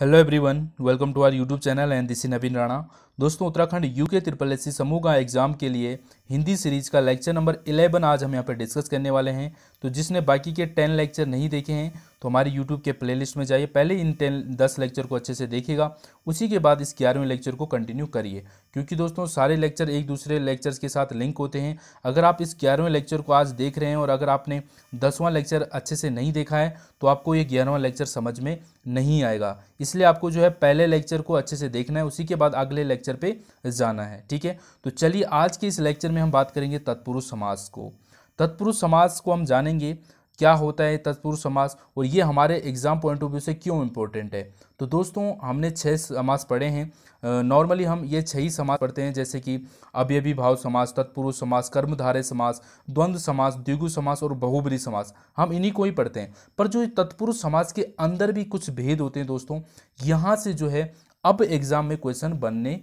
hello everyone welcome to our YouTube channel and this Naveen Rana दोस्तों Uttarakhand you के S समूह का एग्जाम के लिए हिंदी सीरीज का लेक्चर नंबर 11 आज हम यहाँ पर डिस्कस करने वाले हैं तो जिसने बाकी के 10 लेक्चर नहीं देखे हैं तो हमारे यूट्यूब के प्लेलिस्ट में जाइए पहले इन टेन दस लेक्चर को अच्छे से देखिएगा उसी के बाद इस ग्यारहवें लेक्चर को कंटिन्यू करिए क्योंकि दोस्तों सारे लेक्चर एक दूसरे लेक्चर्स के साथ लिंक होते हैं अगर आप इस ग्यारहवें लेक्चर को आज देख रहे हैं और अगर आपने दसवां लेक्चर अच्छे से नहीं देखा है तो आपको ये ग्यारहवां लेक्चर समझ में नहीं आएगा इसलिए आपको जो है पहले लेक्चर को अच्छे से देखना है उसी के बाद अगले लेक्चर पर जाना है ठीक है तो चलिए आज के इस लेक्चर में हम बात करेंगे तत्पुरुष समाज को तत्पुरुष समाज को हम जानेंगे क्या होता है तत्पुरुष समास और ये हमारे एग्ज़ाम पॉइंट ऑफ व्यू से क्यों इम्पोर्टेंट है तो दोस्तों हमने छः समास पढ़े हैं नॉर्मली हम ये छः ही समास पढ़ते हैं जैसे कि अवयवी भाव समास तत्पुरुष समास कर्मधारय समास द्वंद्व समास द्विगु समास और बहुबरी समास हम इन्हीं को ही पढ़ते हैं पर जो तत्पुरुष समास के अंदर भी कुछ भेद होते हैं दोस्तों यहाँ से जो है अब एग्ज़ाम में क्वेश्चन बनने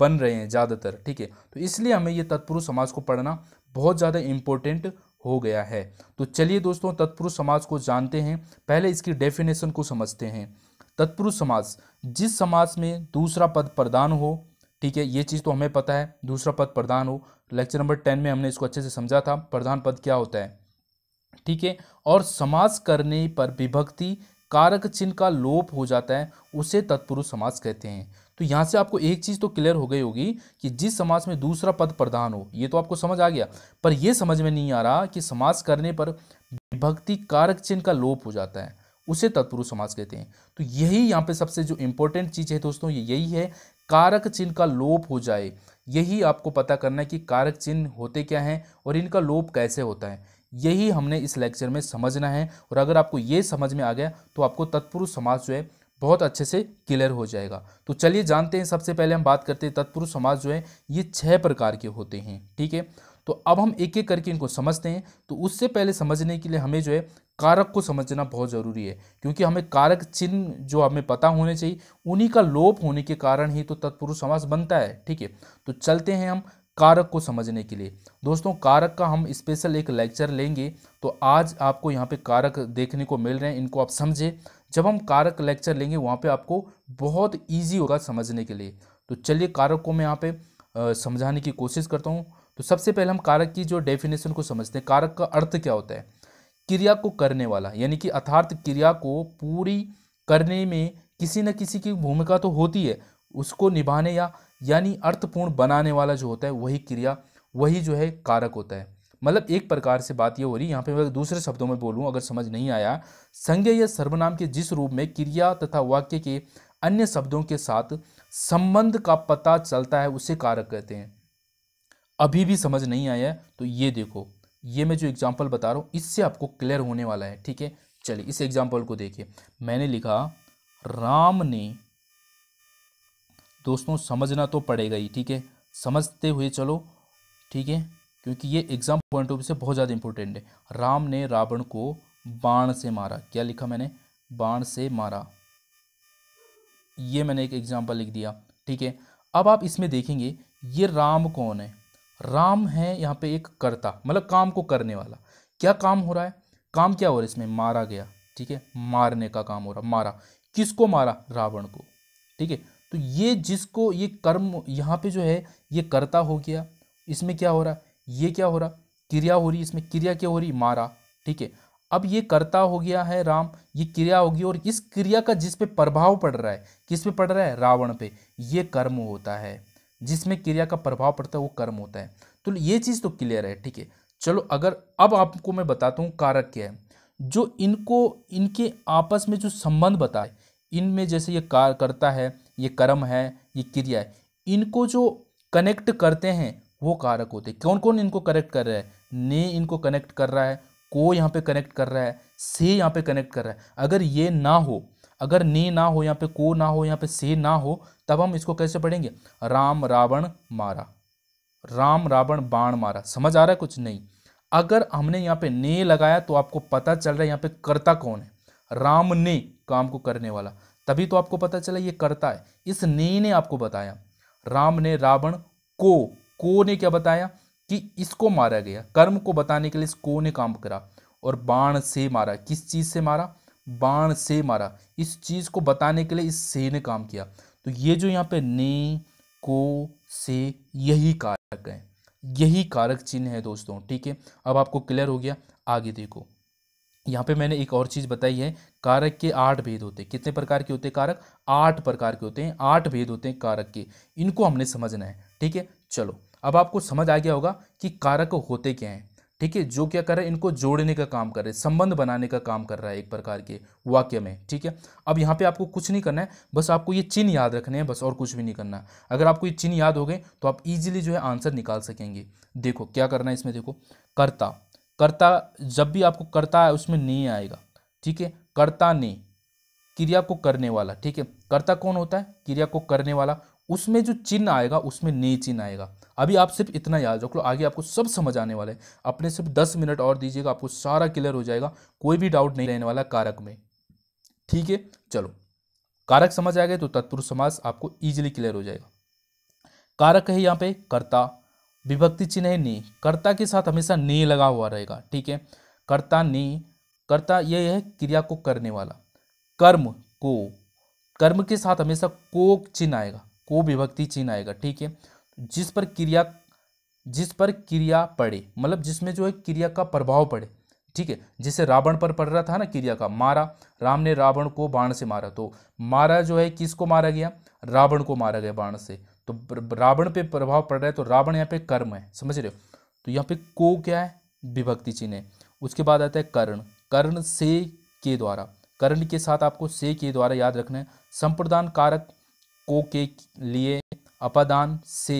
बन रहे हैं ज़्यादातर ठीक है तो इसलिए हमें ये तत्पुरुष समाज को पढ़ना बहुत ज़्यादा इम्पोर्टेंट हो गया है तो चलिए दोस्तों तत्पुरुष समाज को जानते हैं पहले इसकी डेफिनेशन को समझते हैं तत्पुरुष समाज जिस समाज में दूसरा पद प्रदान हो ठीक है ये चीज़ तो हमें पता है दूसरा पद प्रधान हो लेक्चर नंबर टेन में हमने इसको अच्छे से समझा था प्रधान पद क्या होता है ठीक है और समाज करने पर विभक्ति कारक चिन्ह का लोप हो जाता है उसे तत्पुरुष समाज कहते हैं तो यहाँ से आपको एक चीज़ तो क्लियर हो गई होगी कि जिस समाज में दूसरा पद प्रधान हो ये तो आपको समझ आ गया पर यह समझ में नहीं आ रहा कि समाज करने पर विभक्ति कारक चिन्ह का लोप हो जाता है उसे तत्पुरुष समाज कहते हैं तो यही यहाँ पे सबसे जो इम्पोर्टेंट चीज़ है दोस्तों ये यही है कारक चिन्ह का लोप हो जाए यही आपको पता करना है कि कारक चिन्ह होते क्या हैं और इनका लोप कैसे होता है यही हमने इस लेक्चर में समझना है और अगर आपको ये समझ में आ गया तो आपको तत्पुरुष समाज जो है बहुत अच्छे से क्लियर हो जाएगा तो चलिए जानते हैं सबसे पहले हम बात करते हैं तत्पुरुष समाज जो है ये छः प्रकार के होते हैं ठीक है तो अब हम एक एक करके इनको समझते हैं तो उससे पहले समझने के लिए हमें जो है कारक को समझना बहुत ज़रूरी है क्योंकि हमें कारक चिन्ह जो हमें पता होने चाहिए उन्हीं का लोप होने के कारण ही तो तत्पुरुष समाज बनता है ठीक है तो चलते हैं हम कारक को समझने के लिए दोस्तों कारक का हम स्पेशल एक लेक्चर लेंगे तो आज आपको यहाँ पे कारक देखने को मिल रहे हैं इनको आप समझें जब हम कारक लेक्चर लेंगे वहाँ पे आपको बहुत ईजी होगा समझने के लिए तो चलिए कारक को मैं यहाँ पे समझाने की कोशिश करता हूँ तो सबसे पहले हम कारक की जो डेफिनेशन को समझते हैं कारक का अर्थ क्या होता है क्रिया को करने वाला यानी कि अर्थार्थ क्रिया को पूरी करने में किसी न किसी की भूमिका तो होती है उसको निभाने या यानी अर्थपूर्ण बनाने वाला जो होता है वही क्रिया वही जो है कारक होता है मतलब एक प्रकार से बात ये हो रही है यहाँ पे मैं दूसरे शब्दों में बोलूँ अगर समझ नहीं आया संज्ञा या सर्वनाम के जिस रूप में क्रिया तथा वाक्य के अन्य शब्दों के साथ संबंध का पता चलता है उसे कारक कहते हैं अभी भी समझ नहीं आया तो ये देखो ये मैं जो एग्जाम्पल बता रहा हूँ इससे आपको क्लियर होने वाला है ठीक है चलिए इस एग्जाम्पल को देखिए मैंने लिखा राम ने दोस्तों समझना तो पड़ेगा ही ठीक है समझते हुए चलो ठीक है क्योंकि ये एग्जाम पॉइंट ऑफ व्यू से बहुत ज़्यादा इंपॉर्टेंट है राम ने रावण को बाण से मारा क्या लिखा मैंने बाण से मारा ये मैंने एक एग्जाम्पल लिख दिया ठीक है अब आप इसमें देखेंगे ये राम कौन है राम है यहाँ पे एक कर्ता मतलब काम को करने वाला क्या काम हो रहा है काम क्या हो रहा है इसमें मारा गया ठीक है मारने का काम हो रहा मारा किसको मारा रावण को ठीक है तो ये जिसको ये कर्म यहाँ पे जो है ये कर्ता हो गया इसमें क्या हो रहा ये क्या हो रहा क्रिया हो रही इसमें क्रिया क्या हो रही मारा ठीक है अब ये कर्ता हो गया है राम ये क्रिया होगी और इस क्रिया का जिस पे प्रभाव पड़ रहा है किस पे पड़ रहा है रावण पे ये कर्म होता है जिसमें क्रिया का प्रभाव पड़ता है वो कर्म होता है तो ये चीज़ तो क्लियर है ठीक है चलो अगर अब आपको मैं बताता हूँ कारक क्या है जो इनको इनके आपस में जो संबंध बताए इनमें जैसे ये कार करता है ये कर्म है ये क्रिया है इनको जो कनेक्ट करते हैं वो कारक होते हैं कौन कौन इनको कनेक्ट कर रहा है ने इनको कनेक्ट कर रहा है को यहाँ पे कनेक्ट कर रहा है से यहाँ पे कनेक्ट कर रहा है अगर ये ना हो अगर ने ना हो यहाँ पे को ना हो यहाँ पे से ना हो तब हम इसको कैसे पढ़ेंगे राम रावण मारा राम रावण बाण मारा समझ आ रहा है कुछ नहीं अगर हमने यहाँ पे ने लगाया तो आपको पता चल रहा है यहाँ पे कर्ता कौन है राम ने काम को करने वाला तभी तो आपको पता चला ये करता है इस ने ने आपको बताया राम ने रावण को को ने क्या बताया कि इसको मारा गया कर्म को बताने के लिए इस को ने काम करा और बाण से मारा किस चीज़ से मारा बाण से मारा इस चीज़ को बताने के लिए इस से ने काम किया तो ये जो यहाँ पे ने को से यही कारक है यही कारक चिन्ह है दोस्तों ठीक है अब आपको क्लियर हो गया आगे देखो यहाँ पे मैंने एक और चीज़ बताई है कारक के आठ भेद होते हैं कितने प्रकार के होते हैं कारक आठ प्रकार के होते हैं आठ भेद होते हैं कारक के इनको हमने समझना है ठीक है चलो अब आपको समझ आ गया होगा कि कारक होते क्या हैं ठीक है जो क्या कर रहे हैं इनको जोड़ने का काम कर रहे हैं संबंध बनाने का काम कर रहा है एक प्रकार के वाक्य में ठीक है अब यहाँ पे आपको कुछ नहीं करना है बस आपको ये चिन्ह याद रखने हैं बस और कुछ भी नहीं करना अगर आपको ये चिन्ह याद हो गए तो आप इजीली जो है आंसर निकाल सकेंगे देखो क्या करना है इसमें देखो कर्ता कर्ता जब भी आपको कर्ता है उसमें नहीं आएगा ठीक है कर्ता ने क्रिया को करने वाला ठीक है कर्ता कौन होता है क्रिया को करने वाला उसमें जो चिन्ह आएगा उसमें ने चिन्ह आएगा अभी आप सिर्फ इतना याद रख लो आगे आपको सब समझ आने वाला है अपने सिर्फ दस मिनट और दीजिएगा आपको सारा क्लियर हो जाएगा कोई भी डाउट नहीं रहने वाला कारक में ठीक है चलो कारक समझ आ गए तो तत्पुरुष समास आपको ईजिली क्लियर हो जाएगा कारक है यहाँ पे कर्ता विभक्ति चिन्ह है नी कर्ता के साथ हमेशा नी लगा हुआ रहेगा ठीक है कर्ता नी कर्ता यह है क्रिया को करने वाला कर्म को कर्म के साथ हमेशा को चिन्ह आएगा को विभक्ति चिन्ह आएगा ठीक है जिस पर क्रिया जिस पर क्रिया पड़े मतलब जिसमें जो है क्रिया का प्रभाव पड़े ठीक है जिसे रावण पर पड़ रहा था ना क्रिया का मारा राम ने रावण को बाण से मारा तो मारा जो है किसको मारा गया रावण को मारा गया बाण से तो रावण पे प्रभाव पड़ रहा है तो रावण यहाँ पे कर्म है समझ रहे हो तो यहाँ पे को क्या है विभक्ति चिन्ह है उसके बाद आता है कर्ण कर्ण से के द्वारा कर्ण के साथ आपको से के द्वारा याद रखना है संप्रदान कारक को के लिए अपादान से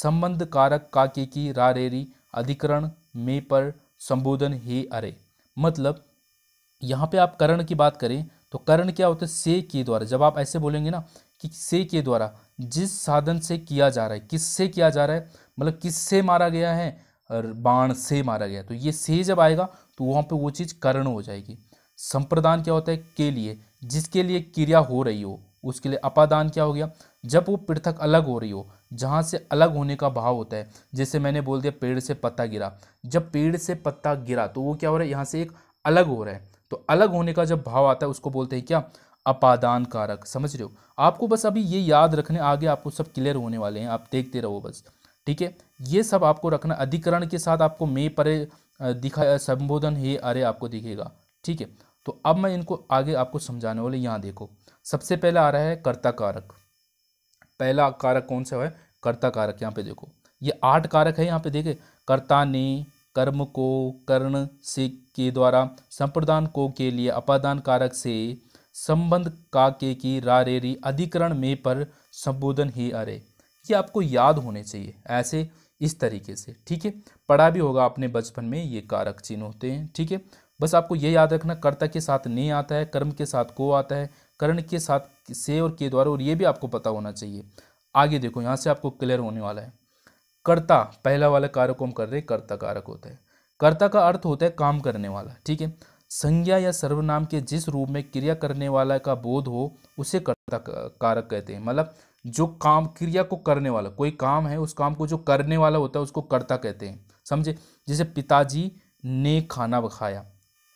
संबंध कारक का के की रारेरी अधिकरण में पर संबोधन हे अरे मतलब यहाँ पे आप करण की बात करें तो करण क्या होता है से के द्वारा जब आप ऐसे बोलेंगे ना कि से के द्वारा जिस साधन से किया जा रहा है किससे किया जा रहा है मतलब किससे मारा गया है और बाण से मारा गया तो ये से जब आएगा तो वहाँ पे वो चीज़ करण हो जाएगी संप्रदान क्या होता है के लिए जिसके लिए क्रिया हो रही हो उसके लिए अपादान क्या हो गया जब वो पृथक अलग हो रही हो जहाँ से अलग होने का भाव होता है जैसे मैंने बोल दिया पेड़ से पत्ता गिरा जब पेड़ से पत्ता गिरा तो वो क्या हो रहा है यहाँ से एक अलग हो रहा है तो अलग होने का जब भाव आता है उसको बोलते हैं क्या अपादान कारक समझ रहे हो आपको बस अभी ये याद रखने आगे आपको सब क्लियर होने वाले हैं आप देखते रहो बस ठीक है ये सब आपको रखना अधिकरण के साथ आपको मे परे दिखा संबोधन हे अरे आपको दिखेगा ठीक है तो अब मैं इनको आगे आपको समझाने वाले यहाँ देखो सबसे पहला आ रहा है कर्ता कारक पहला कारक कौन सा है कर्ता कारक यहाँ पे देखो ये आठ कारक है यहाँ पे देखे कर्ता ने कर्म को कर्ण से के द्वारा संप्रदान को के लिए अपादान कारक से संबंध काके की रारेरी अधिकरण में पर संबोधन ही अरे ये आपको याद होने चाहिए ऐसे इस तरीके से ठीक है पढ़ा भी होगा आपने बचपन में ये कारक चिन्ह होते हैं ठीक है बस आपको ये याद रखना कर्ता के साथ ने आता है कर्म के साथ को आता है कर्ण के साथ से और के द्वारा और ये भी आपको पता होना चाहिए आगे देखो यहाँ से आपको क्लियर होने वाला है कर्ता पहला वाला कारक को हम कर रहे कर्ता कारक होता है कर्ता का अर्थ होता है काम करने वाला ठीक है संज्ञा या सर्वनाम के जिस रूप में क्रिया करने वाला का बोध हो उसे कर्ता कारक कहते हैं मतलब जो काम क्रिया को करने वाला कोई काम है उस काम को जो करने वाला होता है उसको कर्ता कहते हैं समझे जैसे पिताजी ने खाना खाया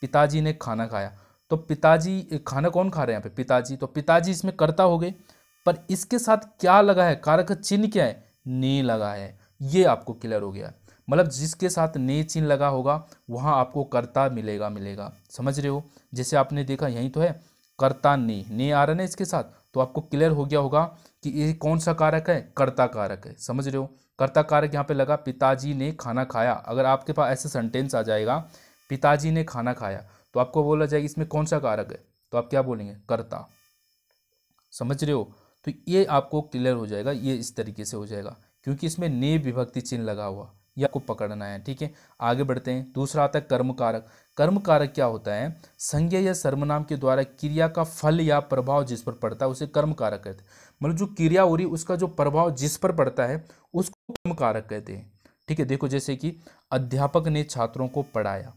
पिताजी ने खाना खाया तो पिताजी खाना कौन खा रहे हैं यहाँ पे पिताजी तो पिताजी इसमें कर्ता हो गए पर इसके साथ क्या लगा है कारक चिन्ह क्या है ने लगा है ये आपको क्लियर हो गया मतलब जिसके साथ ने चिन्ह लगा होगा वहाँ आपको कर्ता मिलेगा मिलेगा समझ रहे हो जैसे आपने देखा यहीं तो है कर्ता ने ने आ रहा है ना इसके साथ तो आपको क्लियर हो गया होगा कि ये कौन सा कारक है कर्ता कारक है समझ रहे हो कर्ता कारक यहाँ पे लगा पिताजी ने खाना खाया अगर आपके पास ऐसे सेंटेंस आ जाएगा पिताजी ने खाना खाया तो आपको बोला जाएगा इसमें कौन सा कारक है तो आप क्या बोलेंगे कर्ता समझ रहे हो तो ये आपको क्लियर हो जाएगा ये इस तरीके से हो जाएगा क्योंकि इसमें ने विभक्ति चिन्ह लगा हुआ या को पकड़ना है ठीक है आगे बढ़ते हैं दूसरा आता है कर्म कारक कर्म कारक क्या होता है संज्ञा या सर्वनाम के द्वारा क्रिया का फल या प्रभाव जिस पर पड़ता है उसे कर्म कारक कहते हैं मतलब जो क्रिया हो रही उसका जो प्रभाव जिस पर पड़ता है उसको कर्म कारक कहते हैं ठीक है देखो जैसे कि अध्यापक ने छात्रों को पढ़ाया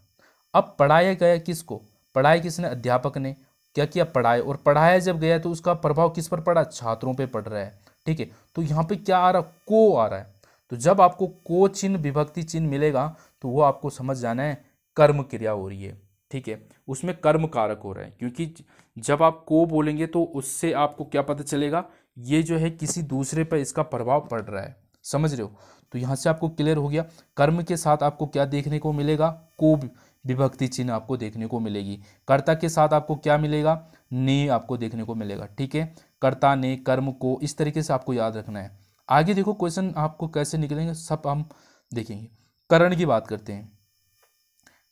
अब पढ़ाया गया किसको पढ़ाया किसने अध्यापक ने क्या किया पढ़ाया और पढ़ाया जब गया तो उसका प्रभाव किस पर पड़ा छात्रों पर पड़ रहा है ठीक है तो यहाँ पे क्या आ रहा को आ रहा है तो जब आपको को चिन्ह विभक्ति चिन्ह मिलेगा तो वो आपको समझ जाना है कर्म क्रिया हो रही है ठीक है उसमें कर्म कारक हो रहा है क्योंकि जब आप को बोलेंगे तो उससे आपको क्या पता चलेगा ये जो है किसी दूसरे पर इसका प्रभाव पड़ रहा है समझ रहे हो तो यहाँ से आपको क्लियर हो गया कर्म के साथ आपको क्या देखने को मिलेगा को विभक्ति चिन्ह आपको देखने को मिलेगी कर्ता के साथ आपको क्या मिलेगा ने आपको देखने को मिलेगा ठीक है कर्ता ने कर्म को इस तरीके से आपको याद रखना है आगे देखो क्वेश्चन आपको कैसे निकलेंगे सब हम देखेंगे करण की बात करते हैं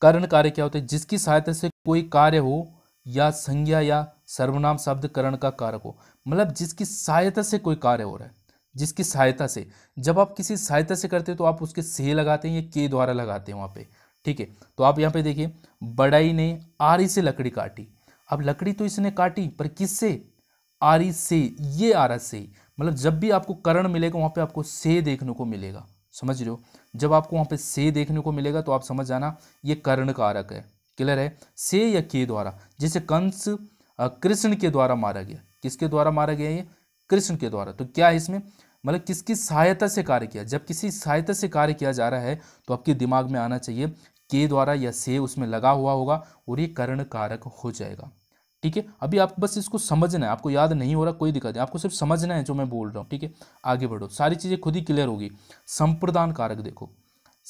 करण कार्य क्या होता है जिसकी सहायता से कोई कार्य हो या संज्ञा या सर्वनाम शब्द करण का कारक हो मतलब जिसकी सहायता से कोई कार्य हो रहा है जिसकी सहायता से जब आप किसी सहायता से करते हो तो आप उसके से लगाते हैं या के द्वारा लगाते हैं वहाँ पे ठीक है तो आप यहाँ पे देखिए बड़ाई ने आरी से लकड़ी काटी अब लकड़ी तो इसने काटी पर किससे आरी से ये आरा से मतलब जब भी आपको करण मिलेगा वहाँ पे आपको से देखने को मिलेगा समझ रहे हो जब आपको वहाँ पे से देखने को मिलेगा तो आप समझ जाना ये कर्ण कारक है क्लियर है से या के द्वारा जिसे कंस कृष्ण के द्वारा मारा गया किसके द्वारा मारा गया ये कृष्ण के द्वारा तो क्या है इसमें मतलब किसकी सहायता से कार्य किया जब किसी सहायता से कार्य किया जा रहा है तो आपके दिमाग में आना चाहिए के द्वारा या से उसमें लगा हुआ होगा और ये कर्ण कारक हो जाएगा ठीक है अभी आप बस इसको समझना है आपको याद नहीं हो रहा कोई दिक्कत नहीं आपको सिर्फ समझना है जो मैं बोल रहा हूँ ठीक है आगे बढ़ो सारी चीज़ें खुद ही क्लियर होगी संप्रदान कारक देखो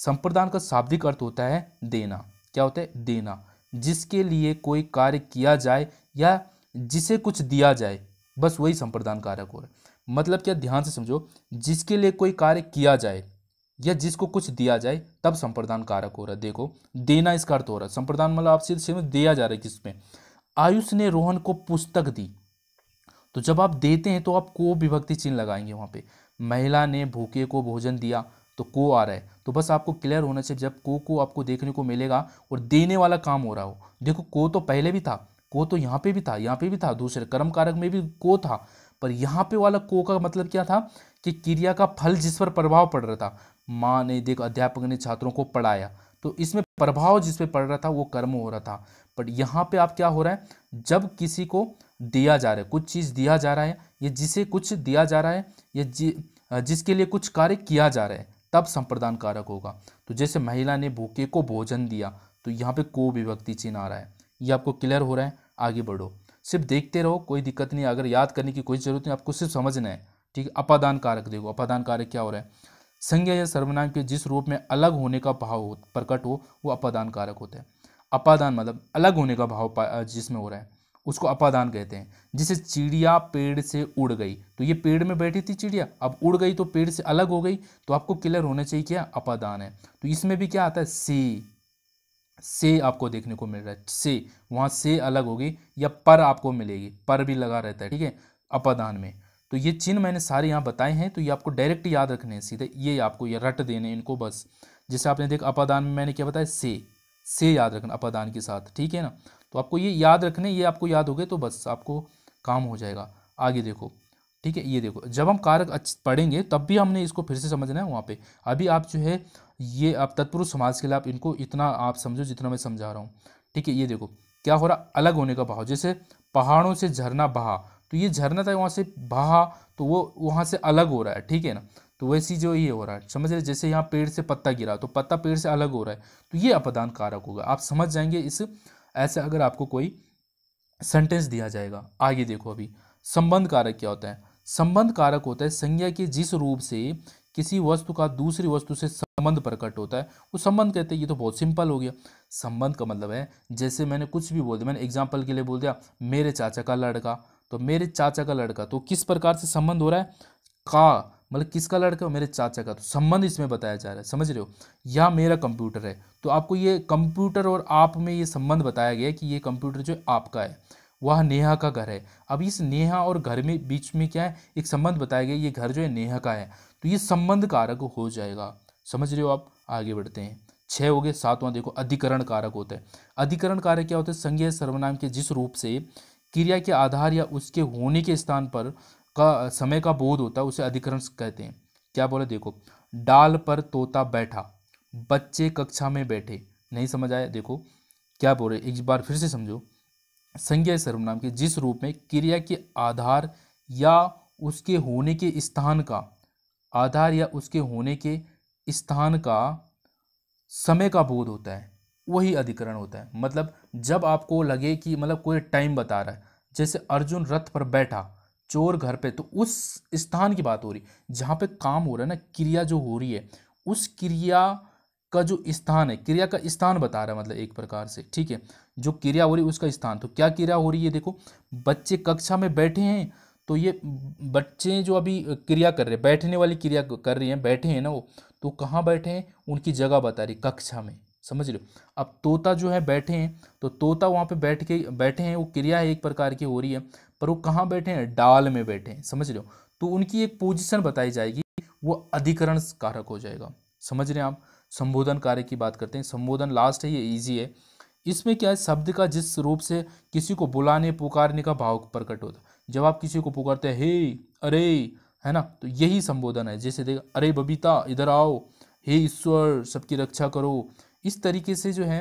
संप्रदान का शाब्दिक अर्थ होता है देना क्या होता है देना जिसके लिए कोई कार्य किया जाए या जिसे कुछ दिया जाए बस वही संप्रदान कारक हो रहा है मतलब क्या ध्यान से समझो जिसके लिए कोई कार्य किया जाए या जिसको कुछ दिया जाए तब संप्रदान कारक हो रहा है देखो देना इसका अर्थ हो रहा है संप्रदान मतलब आप सिर्फ सिर्फ दिया जा रहा है किस आयुष ने रोहन को पुस्तक दी तो जब आप देते हैं तो आप को विभक्ति चिन्ह लगाएंगे वहां पे महिला ने भूखे को भोजन दिया तो को आ रहा है तो बस आपको क्लियर होना चाहिए जब को को आपको देखने को मिलेगा और देने वाला काम हो रहा हो देखो को तो पहले भी था को तो यहाँ पे भी था यहाँ पे भी था दूसरे कर्म कारक में भी को था पर यहाँ पे वाला को का मतलब क्या था कि क्रिया का फल जिस पर प्रभाव पड़ रहा था माँ ने देख अध्यापक ने छात्रों को पढ़ाया तो इसमें प्रभाव जिस पे पड़ रहा था वो कर्म हो रहा था बट यहाँ पे आप क्या हो रहा है जब किसी को दिया जा रहा है कुछ चीज़ दिया जा रहा है या जिसे कुछ दिया जा रहा है या जि, जिसके लिए कुछ कार्य किया जा रहा है तब संप्रदान कारक होगा तो जैसे महिला ने भूखे को भोजन दिया तो यहाँ पे को विभक्ति चिन्ह आ रहा है ये आपको क्लियर हो रहा है आगे बढ़ो सिर्फ देखते रहो कोई दिक्कत नहीं अगर याद करने की कोई ज़रूरत नहीं आपको सिर्फ समझना है ठीक है अपादान कारक देखो अपादान कारक क्या हो रहा है संज्ञा या सर्वनाम के जिस रूप में अलग होने का भाव हो प्रकट हो वो अपादान कारक होता है अपादान मतलब अलग होने का भाव जिसमें हो रहा है उसको अपादान कहते हैं जिसे चिड़िया पेड़ से उड़ गई तो ये पेड़ में बैठी थी चिड़िया अब उड़ गई तो पेड़ से अलग हो गई तो आपको क्लियर होना चाहिए क्या अपादान है तो इसमें भी क्या आता है से से आपको देखने को मिल रहा है से वहाँ से अलग होगी या पर आपको मिलेगी पर भी लगा रहता है ठीक है अपादान में तो ये चिन्ह मैंने सारे यहाँ बताए हैं तो ये आपको डायरेक्ट याद रखने हैं सीधे ये आपको ये रट देने इनको बस जैसे आपने देख अपादान में मैंने क्या बताया से से याद रखना अपादान के साथ ठीक है ना तो आपको ये याद रखने ये आपको याद हो गए तो बस आपको काम हो जाएगा आगे देखो ठीक है ये देखो जब हम कारक पढ़ेंगे तब भी हमने इसको फिर से समझना है वहाँ पे अभी आप जो है ये आप तत्पुरुष समाज के लिए आप इनको इतना आप समझो जितना मैं समझा रहा हूँ ठीक है ये देखो क्या हो रहा अलग होने का भाव जैसे पहाड़ों से झरना बहा तो ये झरना था वहाँ से बहा तो वो वहाँ से अलग हो रहा है ठीक है ना तो वैसी जो ये हो रहा है समझ रहे जैसे यहाँ पेड़ से पत्ता गिरा तो पत्ता पेड़ से अलग हो रहा है तो ये अपदान कारक होगा आप समझ जाएंगे इस ऐसे अगर आपको कोई सेंटेंस दिया जाएगा आगे देखो अभी संबंध कारक क्या होता है संबंध कारक होता है संज्ञा के जिस रूप से किसी वस्तु का दूसरी वस्तु से संबंध प्रकट होता है वो संबंध कहते हैं ये तो बहुत सिंपल हो गया संबंध का मतलब है जैसे मैंने कुछ भी बोल दिया मैंने एग्जाम्पल के लिए बोल दिया मेरे चाचा का लड़का तो मेरे चाचा का लड़का तो किस प्रकार से संबंध हो रहा है का मतलब किसका लड़का मेरे चाचा का तो संबंध इसमें बताया जा रहा है समझ रहे हो यह मेरा कंप्यूटर है तो आपको ये कंप्यूटर और आप में ये संबंध बताया गया कि ये कंप्यूटर जो आपका है वह नेहा का घर है अब इस नेहा और घर में बीच में क्या है एक संबंध बताया गया ये घर जो है नेहा का है तो ये संबंध कारक हो जाएगा समझ रहे हो आप आगे बढ़ते हैं छः हो गए सातवां देखो अधिकरण कारक होता है अधिकरण कारक क्या होता है संज्ञा सर्वनाम के जिस रूप से क्रिया के आधार या उसके होने के स्थान पर का समय का बोध होता है उसे अधिकरण कहते हैं क्या बोले देखो डाल पर तोता बैठा बच्चे कक्षा में बैठे नहीं समझ आया देखो क्या बोल रहे एक बार फिर से समझो संज्ञा सर्वनाम के जिस रूप में क्रिया के आधार या उसके होने के स्थान का आधार या उसके होने के स्थान का समय का बोध होता है वही अधिकरण होता है मतलब जब आपको लगे कि मतलब कोई टाइम बता रहा है जैसे अर्जुन रथ पर बैठा चोर घर पे तो उस स्थान की बात हो रही जहाँ पे काम हो रहा है ना क्रिया जो हो रही है उस क्रिया का जो स्थान है क्रिया का स्थान बता रहा है मतलब एक प्रकार से ठीक है जो क्रिया हो रही है उसका स्थान तो क्या क्रिया हो रही है देखो बच्चे कक्षा में बैठे हैं तो ये बच्चे जो अभी क्रिया कर रहे हैं बैठने वाली क्रिया कर रहे हैं बैठे हैं ना वो तो कहाँ बैठे हैं उनकी जगह बता रही कक्षा में समझ लो अब तोता जो है बैठे हैं तो तोता वहाँ पे बैठ के बैठे हैं वो क्रिया एक प्रकार की हो रही है पर वो कहाँ बैठे हैं डाल में बैठे हैं समझ लो तो उनकी एक पोजिशन बताई जाएगी वो अधिकरण कारक हो जाएगा समझ रहे हैं आप संबोधन कार्य की बात करते हैं संबोधन लास्ट है ये ईजी है इसमें क्या है शब्द का जिस रूप से किसी को बुलाने पुकारने का भाव प्रकट होता है जब आप किसी को पुकारते हैं हे अरे है ना तो यही संबोधन है जैसे देखा अरे बबीता इधर आओ हे ईश्वर सबकी रक्षा करो इस तरीके से जो है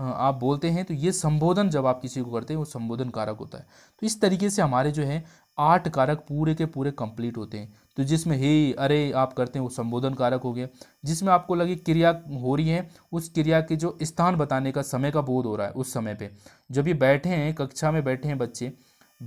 आप बोलते हैं तो ये संबोधन जब आप किसी को करते हैं वो संबोधन कारक होता है तो इस तरीके से हमारे जो है आठ कारक पूरे के पूरे कंप्लीट होते हैं तो जिसमें हे अरे आप करते हैं वो संबोधन कारक हो गया जिसमें आपको लगे क्रिया हो रही है उस क्रिया के जो स्थान बताने का समय का बोध हो रहा है उस समय पे जब ये बैठे हैं कक्षा में बैठे हैं बच्चे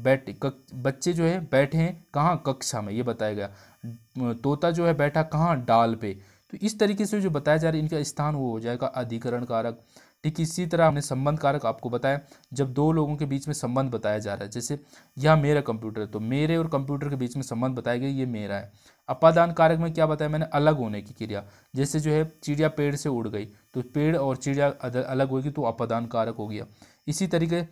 बैठ कक, बच्चे जो है बैठे हैं कहाँ कक्षा में ये बताया गया तोता जो है बैठा कहाँ डाल पे तो इस तरीके से जो बताया जा रहा है इनका स्थान वो हो जाएगा अधिकरण कारक ठीक इसी तरह हमने संबंध कारक आपको बताया जब दो लोगों के बीच में संबंध बताया जा रहा है जैसे यह मेरा कंप्यूटर तो मेरे और कंप्यूटर के बीच में संबंध बताया गया ये मेरा है अपादान कारक में क्या बताया मैंने अलग होने की क्रिया जैसे जो है चिड़िया पेड़ से उड़ गई तो पेड़ और चिड़िया अलग होगी तो अपादान कारक हो गया इसी तरीके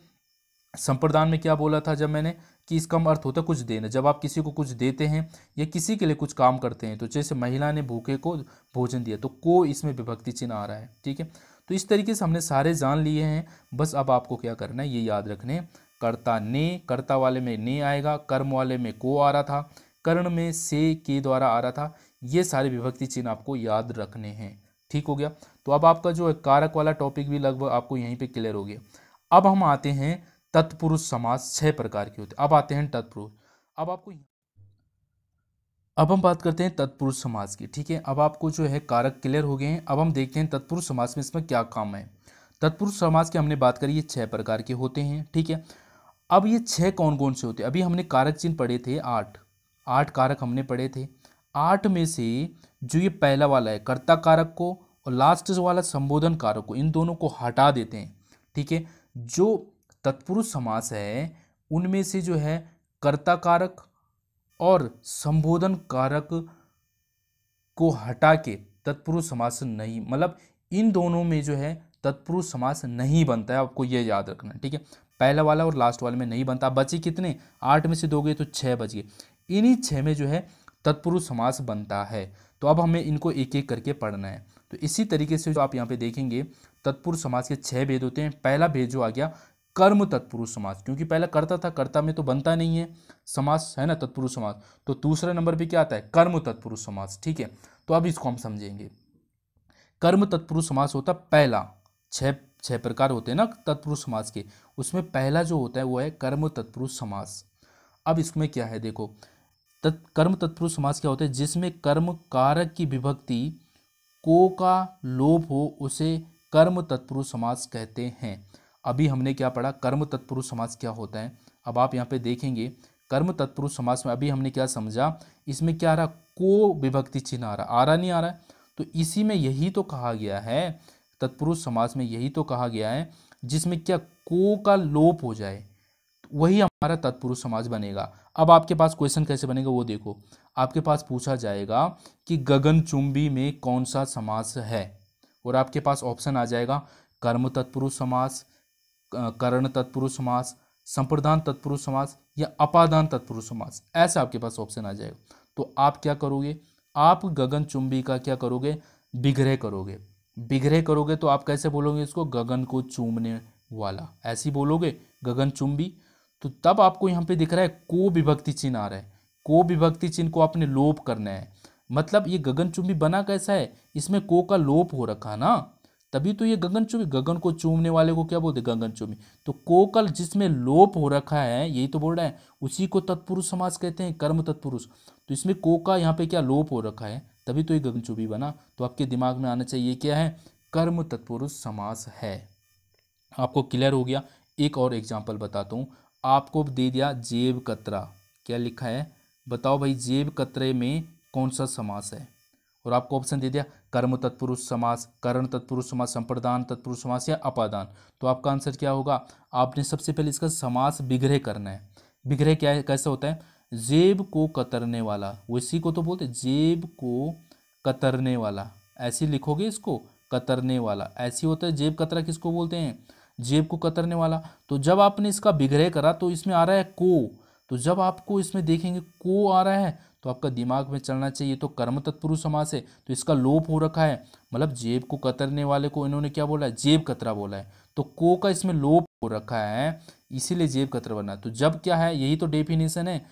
संप्रदान में क्या बोला था जब मैंने कि इसका अर्थ होता है कुछ देना जब आप किसी को कुछ देते हैं या किसी के लिए कुछ काम करते हैं तो जैसे महिला ने भूखे को भोजन दिया तो को इसमें विभक्ति चिन्ह आ रहा है ठीक है तो इस तरीके से हमने सारे जान लिए हैं बस अब आपको क्या करना है ये याद रखने कर्ता ने कर्ता वाले में ने आएगा कर्म वाले में को आ रहा था कर्ण में से के द्वारा आ रहा था ये सारे विभक्ति चिन्ह आपको याद रखने हैं ठीक हो गया तो अब आपका जो है कारक वाला टॉपिक भी लगभग आपको यहीं पर क्लियर हो गया अब हम आते हैं तत्पुरुष समाज छह प्रकार के होते हैं अब आते हैं तत्पुरुष अब आपको अब हम बात करते हैं तत्पुरुष समाज की ठीक है अब आपको जो है कारक क्लियर हो गए हैं अब हम देखते हैं तत्पुरुष समाज में इसमें क्या काम है तत्पुरुष समाज की हमने बात करी ये छह प्रकार के होते हैं ठीक है अब ये छह कौन कौन से होते हैं अभी हमने कारक चिन्ह पढ़े थे आठ आठ कारक हमने पढ़े थे आठ में से जो ये पहला वाला है कर्ता कारक को और लास्ट वाला संबोधन कारक को इन दोनों को हटा देते हैं ठीक है जो तत्पुरुष समास है उनमें से जो है कर्ता कारक और संबोधन कारक को हटा के तत्पुरुष समास नहीं मतलब इन दोनों में जो है तत्पुरुष समास नहीं बनता है आपको यह याद रखना ठीक है पहला वाला और लास्ट वाले में नहीं बनता बचे कितने आठ में से दो गए तो छः बच गए इन्हीं छः में जो है तत्पुरुष समास बनता है तो अब हमें इनको एक एक करके पढ़ना है तो इसी तरीके से जो आप यहाँ पे देखेंगे तत्पुरुष समास के छः भेद होते हैं पहला भेद जो आ गया कर्म तत्पुरुष समाज क्योंकि पहला करता था कर्ता में तो बनता नहीं है समाज है ना तत्पुरुष समाज तो दूसरे नंबर पे क्या आता है कर्म तत्पुरुष समाज ठीक है तो अब इसको हम समझेंगे कर्म तत्पुरुष समास होता पहला छः छः प्रकार होते हैं ना तत्पुरुष समास के उसमें पहला जो होता है वो है कर्म तत्पुरुष समास अब इसमें क्या है देखो तत् कर्म तत्पुरुष समास क्या होता है जिसमें कर्म कारक की विभक्ति को का लोभ हो उसे कर्म तत्पुरुष समास कहते हैं अभी हमने क्या पढ़ा कर्म तत्पुरुष समाज क्या होता है अब आप यहाँ पे देखेंगे कर्म तत्पुरुष समाज में अभी हमने क्या समझा इसमें क्या आ रहा को विभक्ति चिन्ह आ रहा आ रहा नहीं आ रहा है तो इसी में यही तो कहा गया है तत्पुरुष समाज में यही तो कहा गया है जिसमें क्या को का लोप हो जाए वही हमारा तत्पुरुष समाज बनेगा अब आपके पास क्वेश्चन कैसे बनेगा वो देखो आपके पास पूछा जाएगा कि गगन चुंबी में कौन सा समास है और आपके पास ऑप्शन आ जाएगा कर्म तत्पुरुष समास करण तत्पुरुष समास संप्रदान तत्पुरुष समास या अपादान तत्पुरुष समास ऐसा आपके पास ऑप्शन आ जाएगा तो आप क्या करोगे आप गगन चुंबी का क्या करोगे बिग्रह करोगे बिग्रह करोगे तो आप कैसे बोलोगे इसको गगन को चूमने वाला ऐसी बोलोगे गगन चुंबी तो तब आपको यहाँ पे दिख रहा है को विभक्ति चिन्ह आ रहा है को विभक्ति चिन्ह को आपने लोप करना है मतलब ये गगन चुंबी बना कैसा है इसमें को का लोप हो रखा ना तभी तो ये गगन चुमी गगन को चूमने वाले को क्या बोलते गगन चुमी तो कोकल जिसमें लोप हो रखा है यही तो बोल रहा है उसी को तत्पुरुष समाज कहते हैं कर्म तत्पुरुष तो इसमें कोका यहाँ पे क्या लोप हो रखा है तभी तो ये गगनचुबी बना तो आपके दिमाग में आना चाहिए क्या है कर्म तत्पुरुष समास है आपको क्लियर हो गया एक और एग्जाम्पल बताता हूँ आपको दे दिया जेब कतरा क्या लिखा है बताओ भाई जेब कतरे में कौन सा समास है और आपको ऑप्शन दे दिया कर्म तत्पुरुष समास करण तत्पुरुष समास संप्रदान तत्पुरुष समास या अपादान तो आपका आंसर क्या होगा आपने सबसे पहले इसका समास विग्रह करना है विग्रह क्या है कैसे होता है जेब को कतरने वाला वो इसी को तो बोलते जेब को कतरने वाला ऐसे लिखोगे इसको कतरने वाला ऐसी होता है जेब कतरा किसको बोलते हैं जेब को कतरने वाला तो जब आपने इसका विग्रह करा तो इसमें आ रहा है को तो जब आपको इसमें देखेंगे को आ रहा है तो आपका दिमाग में चलना चाहिए तो कर्म तत्पुरुष समास है तो इसका लोप हो रखा है मतलब जेब को कतरने वाले को इन्होंने क्या बोला है जेब कतरा बोला है तो को का इसमें लोप हो रखा है इसीलिए जेब कतर बना तो जब क्या है यही तो डेफिनेशन है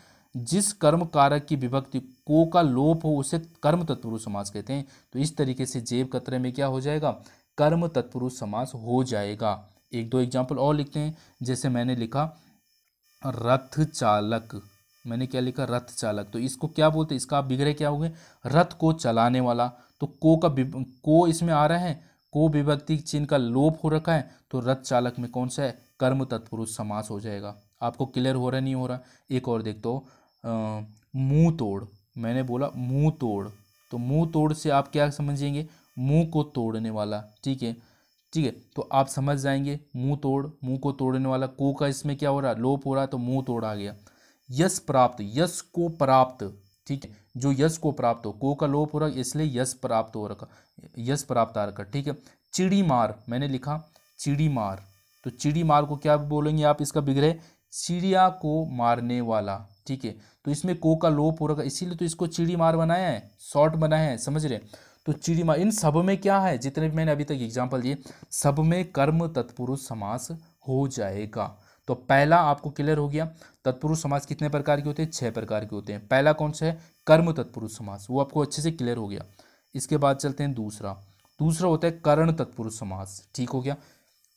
जिस कर्म कारक की विभक्ति को का लोप हो उसे कर्म तत्पुरुष समास कहते हैं तो इस तरीके से जेब कतरे में क्या हो जाएगा कर्म तत्पुरुष समास हो जाएगा एक दो एग्जाम्पल और लिखते हैं जैसे मैंने लिखा रथ चालक मैंने क्या लिखा रथ चालक तो इसको क्या बोलते हैं इसका आप बिगड़े क्या गए रथ को चलाने वाला तो को का को इसमें आ रहा है को विभक्ति चिन्ह का लोप हो रखा है तो रथ चालक में कौन सा है कर्म तत्पुरुष समास हो जाएगा आपको क्लियर हो रहा नहीं हो रहा एक और देख दो मुँह तोड़ मैंने बोला मुँह तोड़ तो मुँह तोड़ से आप क्या समझेंगे मुँह को तोड़ने वाला ठीक है ठीक है तो आप समझ जाएंगे मुंह तोड़ मुंह को तोड़ने वाला को का इसमें क्या हो रहा लोप हो रहा तो मुंह तोड़ आ गया यश प्राप्त यश को प्राप्त ठीक है जो यश को प्राप्त हो को का लोप हो रहा इसलिए यश प्राप्त हो रखा यश प्राप्त आ रखा ठीक है चिड़ी मार मैंने लिखा चिड़ी मार तो चिड़ी मार को क्या बोलेंगे आप इसका बिग्रह चिड़िया को मारने वाला ठीक है तो इसमें को का लोप हो रखा इसीलिए तो इसको चिड़ी मार बनाया है शॉर्ट बनाया है समझ रहे तो चिड़ी मार इन सब में क्या है जितने भी मैंने अभी तक एग्जाम्पल दिए सब में कर्म तत्पुरुष समास हो जाएगा तो पहला आपको क्लियर हो गया तत्पुरुष समाज कितने प्रकार के होते हैं छह प्रकार के होते हैं पहला कौन सा है कर्म तत्पुरुष समाज वो आपको अच्छे से क्लियर हो गया इसके बाद चलते हैं दूसरा दूसरा होता है कर्ण तत्पुरुष समाज ठीक हो गया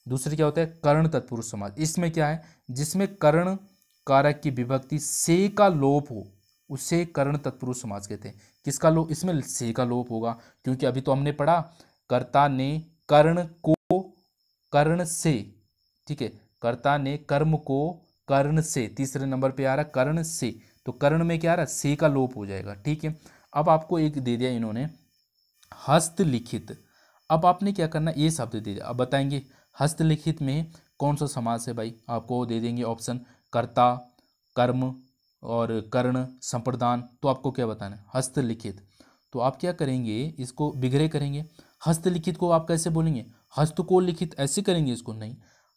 दूसरा क्या होता है कर्ण तत्पुरुष समाज इसमें क्या है जिसमें कर्ण कारक की विभक्ति से का लोप हो उसे कर्ण तत्पुरुष समाज कहते हैं किसका लोप इसमें से का लोप होगा क्योंकि अभी तो हमने पढ़ा कर्ता ने कर्ण को कर्ण से ठीक है कर्ता ने कर्म को कर्ण से तीसरे नंबर पे आ रहा कर्ण से तो कर्ण में क्या आ रहा से का लोप हो जाएगा ठीक है अब आपको एक दे दिया इन्होंने हस्तलिखित अब आपने क्या करना ये शब्द दे दिया अब बताएंगे हस्तलिखित में कौन सा समास है भाई आपको दे देंगे ऑप्शन कर्ता कर्म और कर्ण संप्रदान तो आपको क्या बताना है हस्तलिखित तो आप क्या करेंगे इसको बिगड़े करेंगे हस्तलिखित को आप कैसे बोलेंगे हस्त को लिखित ऐसे करेंगे इसको नहीं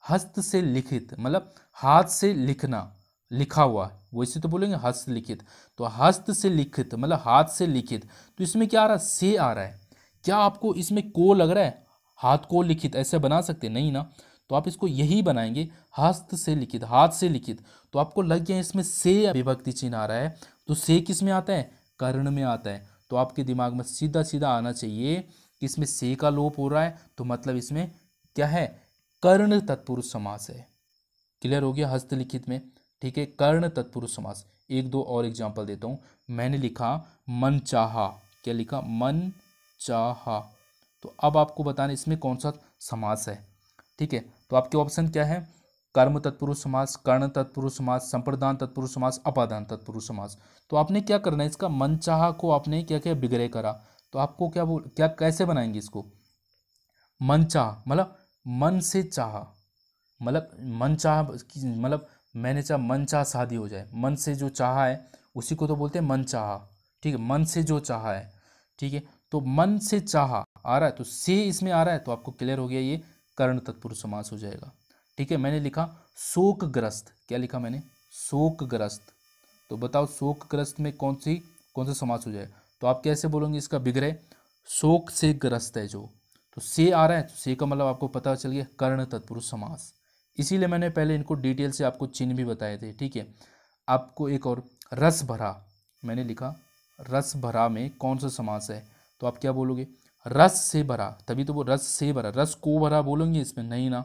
हस्त से लिखित मतलब हाथ से लिखना लिखा हुआ वैसे तो बोलेंगे हस्त लिखित तो हस्त से लिखित मतलब हाथ से लिखित तो इसमें क्या आ रहा है से आ रहा है क्या आपको इसमें को लग रहा है हाथ को लिखित ऐसे बना सकते नहीं ना तो आप इसको यही बनाएंगे हस्त से लिखित हाथ से लिखित तो आपको लग गया इसमें से विभक्ति चिन्ह आ रहा है तो से किस में आता है कर्ण में आता है तो आपके दिमाग में सीधा सीधा आना चाहिए कि इसमें से का लोप हो रहा है तो मतलब इसमें क्या है कर्ण तत्पुरुष समास है क्लियर हो गया हस्तलिखित में ठीक है कर्ण तत्पुरुष समास एक दो और एग्जाम्पल देता हूँ मैंने लिखा मन चाहा क्या लिखा मन चाहा तो अब आपको बताना इसमें कौन सा समास है ठीक है तो आपके ऑप्शन क्या है कर्म तत्पुरुष समास कर्ण तत्पुरुष समास संप्रदान तत्पुरुष समास अपादान तत्पुरुष समास तो आपने क्या करना है इसका मन चाह को आपने क्या क्या बिगड़े करा तो आपको क्या बोल क्या कैसे बनाएंगे इसको मन चाह मतलब मन से चाह मतलब मन चाह मतलब मैंने चाह मन चाह शादी हो जाए मन से जो चाह है उसी को तो बोलते हैं मन चाह ठीक है मन से जो चाह है ठीक है तो मन से चाह आ रहा है तो से इसमें आ रहा है तो आपको क्लियर हो गया ये कर्ण तत्पुरुष समास हो जाएगा ठीक है मैंने लिखा शोकग्रस्त क्या लिखा मैंने शोकग्रस्त तो बताओ शोकग्रस्त में कौन सी कौन सा समास हो जाए तो आप कैसे बोलोगे इसका विग्रह शोक से ग्रस्त है जो तो से आ रहा है तो से का मतलब आपको पता चल गया कर्ण तत्पुरुष समास इसीलिए मैंने पहले इनको डिटेल से आपको चिन्ह भी बताए थे ठीक है आपको एक और रस भरा मैंने लिखा रस भरा में कौन सा समास है तो आप क्या बोलोगे रस से भरा तभी तो वो रस से भरा रस को भरा बोलेंगे इसमें नहीं ना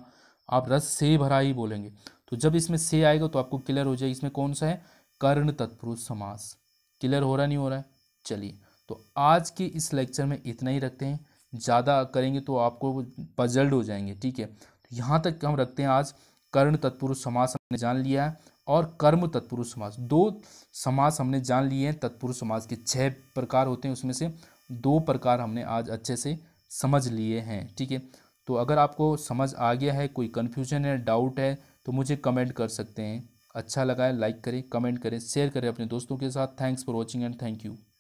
आप रस से भरा ही बोलेंगे तो जब इसमें से आएगा तो आपको क्लियर हो जाएगी इसमें कौन सा है कर्ण तत्पुरुष समास क्लियर हो रहा नहीं हो रहा है चलिए तो आज के इस लेक्चर में इतना ही रखते हैं ज़्यादा करेंगे तो आपको पजल्ड हो जाएंगे ठीक है तो यहाँ तक हम रखते हैं आज कर्ण तत्पुरुष समास हमने जान लिया है और कर्म तत्पुरुष समास दो समास हमने जान लिए हैं तत्पुरुष समास के छह प्रकार होते हैं उसमें से दो प्रकार हमने आज अच्छे से समझ लिए हैं ठीक है तो अगर आपको समझ आ गया है कोई कन्फ्यूजन है डाउट है तो मुझे कमेंट कर सकते हैं अच्छा लगा है लाइक करें कमेंट करें शेयर करें अपने दोस्तों के साथ thanks for watching and thank you